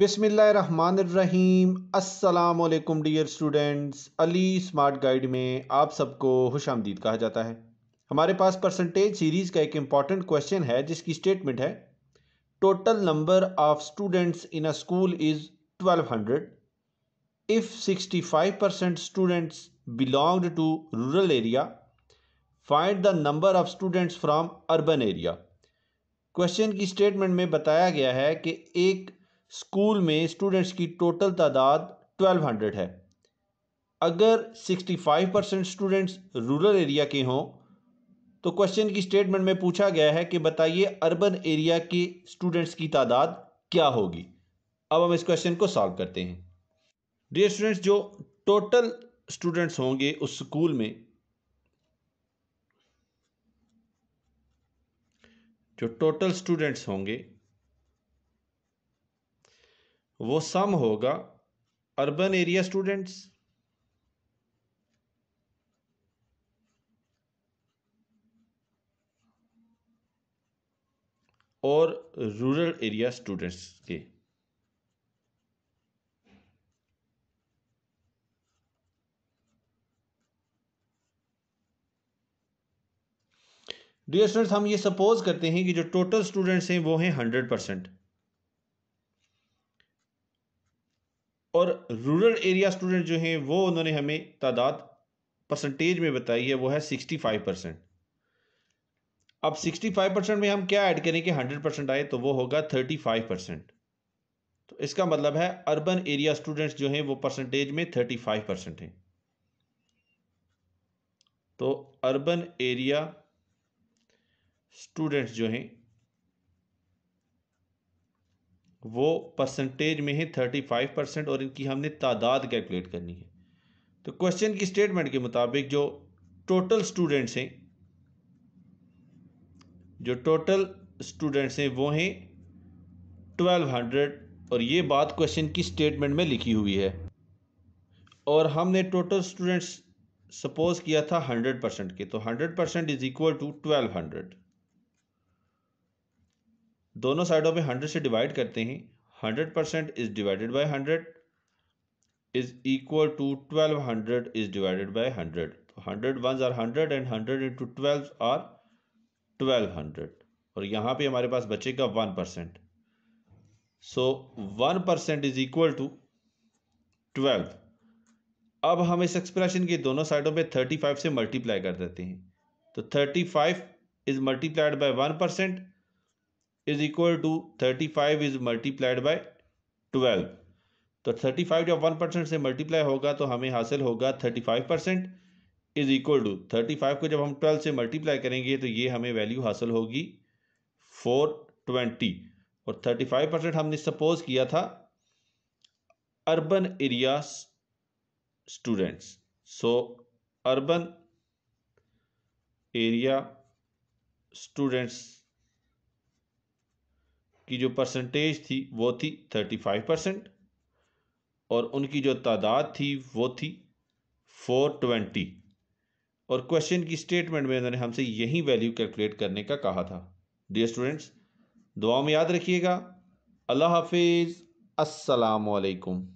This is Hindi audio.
बिसमीम अस्सलाम dear students Ali smart guide में आप सबको खुश आमदीद कहा जाता है हमारे पास परसेंटेज सीरीज़ का एक इम्पॉर्टेंट क्वेश्चन है जिसकी स्टेटमेंट है total number of students in a school is 1200 if 65 percent students belong to rural area find the number of students from urban area question की स्टेटमेंट में बताया गया है कि एक स्कूल में स्टूडेंट्स की टोटल तादाद 1200 है अगर 65 परसेंट स्टूडेंट्स रूरल एरिया के हों तो क्वेश्चन की स्टेटमेंट में पूछा गया है कि बताइए अर्बन एरिया के स्टूडेंट्स की तादाद क्या होगी अब हम इस क्वेश्चन को सॉल्व करते हैं डियर स्टूडेंट्स जो टोटल स्टूडेंट्स होंगे उस स्कूल में जो टोटल स्टूडेंट्स होंगे वो सम होगा अर्बन एरिया स्टूडेंट्स और रूरल एरिया स्टूडेंट्स के डियर स्टूडेंट्स हम ये सपोज करते हैं कि जो टोटल स्टूडेंट्स हैं वो हैं हंड्रेड परसेंट और रूरल एरिया स्टूडेंट जो हैं वो उन्होंने हमें तादाद परसेंटेज में बताई है वो है सिक्सटी फाइव परसेंट अब सिक्सटी फाइव परसेंट में हम क्या ऐड करें कि हंड्रेड परसेंट आए तो वो होगा थर्टी फाइव परसेंट तो इसका मतलब है अर्बन एरिया स्टूडेंट्स जो हैं वो परसेंटेज में थर्टी फाइव परसेंट हैं तो अर्बन एरिया स्टूडेंट्स जो हैं वो परसेंटेज में है थर्टी फाइव परसेंट और इनकी हमने तादाद कैलकुलेट करनी है तो क्वेश्चन की स्टेटमेंट के मुताबिक जो टोटल स्टूडेंट्स हैं जो टोटल स्टूडेंट्स हैं वो हैं ट्वेल्व हंड्रेड और ये बात क्वेश्चन की स्टेटमेंट में लिखी हुई है और हमने टोटल स्टूडेंट्स सपोज किया था हंड्रेड परसेंट के तो hundred percent is equal to twelve hundred दोनों साइडों पे हंड्रेड से डिवाइड करते हैं hundred percent is divided by hundred is equal to twelve hundred is divided by hundred तो hundred one are hundred and hundred into twelve are twelve hundred और यहाँ पे हमारे पास बचेगा one percent so one percent is equal to twelve अब हम इस एक्सप्रेशन के दोनों साइडों पे 35 से मल्टीप्लाई कर देते हैं तो 35 is multiplied by one percent is equal to thirty five is multiplied by twelve तो थर्टी फाइव जब वन परसेंट से मल्टीप्लाई होगा तो हमें हासिल होगा thirty five percent is equal to thirty five को जब हम ट्वेल्व से मल्टीप्लाई करेंगे तो ये हमें वैल्यू हासिल होगी फोर ट्वेंटी और थर्टी फाइव परसेंट हमने सपोज किया था urban area students so urban area students की जो परसेंटेज थी वो थी थर्टी फाइव परसेंट और उनकी जो तादाद थी वो थी फोर ट्वेंटी और क्वेश्चन की स्टेटमेंट में उन्होंने हमसे यही वैल्यू कैलकुलेट करने का कहा था डियर स्टूडेंट्स दुआ में याद रखिएगा अल्लाह हाफिज़ असलकम